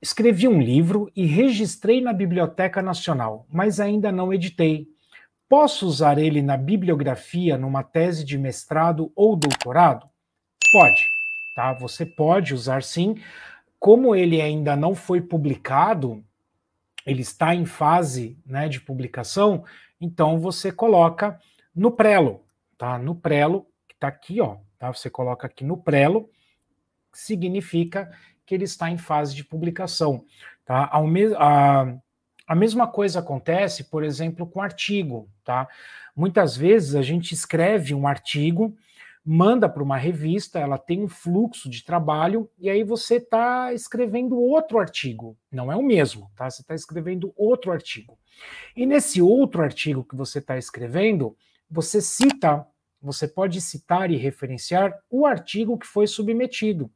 Escrevi um livro e registrei na Biblioteca Nacional, mas ainda não editei. Posso usar ele na bibliografia numa tese de mestrado ou doutorado? Pode, tá? Você pode usar sim. Como ele ainda não foi publicado, ele está em fase né, de publicação, então você coloca no Prelo, tá? No Prelo, que está aqui, ó. Tá? Você coloca aqui no Prelo, significa que ele está em fase de publicação. Tá? a, a mesma coisa acontece, por exemplo, com artigo. Tá? Muitas vezes a gente escreve um artigo, manda para uma revista, ela tem um fluxo de trabalho, e aí você está escrevendo outro artigo. Não é o mesmo, tá? Você está escrevendo outro artigo. E nesse outro artigo que você está escrevendo, você cita, você pode citar e referenciar o artigo que foi submetido.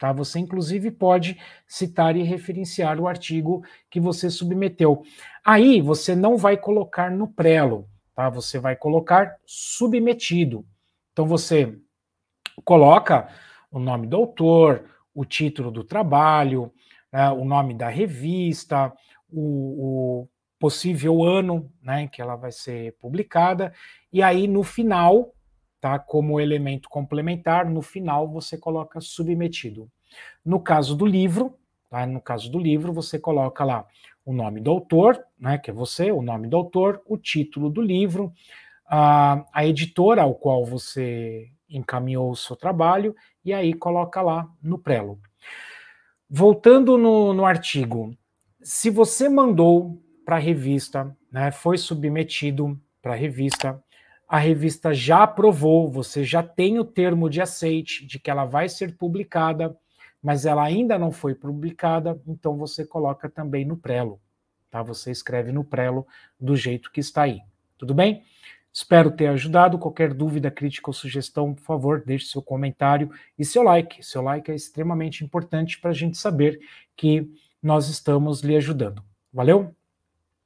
Tá? Você, inclusive, pode citar e referenciar o artigo que você submeteu. Aí, você não vai colocar no prelo, tá? Você vai colocar submetido. Então, você coloca o nome do autor, o título do trabalho, né, o nome da revista, o, o possível ano né, em que ela vai ser publicada, e aí, no final, tá? Como elemento complementar, no final você coloca submetido. No caso do livro, tá? No caso do livro, você coloca lá o nome do autor, né? Que é você, o nome do autor, o título do livro, a, a editora ao qual você encaminhou o seu trabalho, e aí coloca lá no prelo. Voltando no, no artigo, se você mandou para a revista, né, foi submetido para a revista, a revista já aprovou, você já tem o termo de aceite de que ela vai ser publicada, mas ela ainda não foi publicada, então você coloca também no prelo, tá? Você escreve no prelo do jeito que está aí. Tudo bem? Espero ter ajudado. Qualquer dúvida, crítica ou sugestão, por favor, deixe seu comentário e seu like. Seu like é extremamente importante para a gente saber que nós estamos lhe ajudando. Valeu?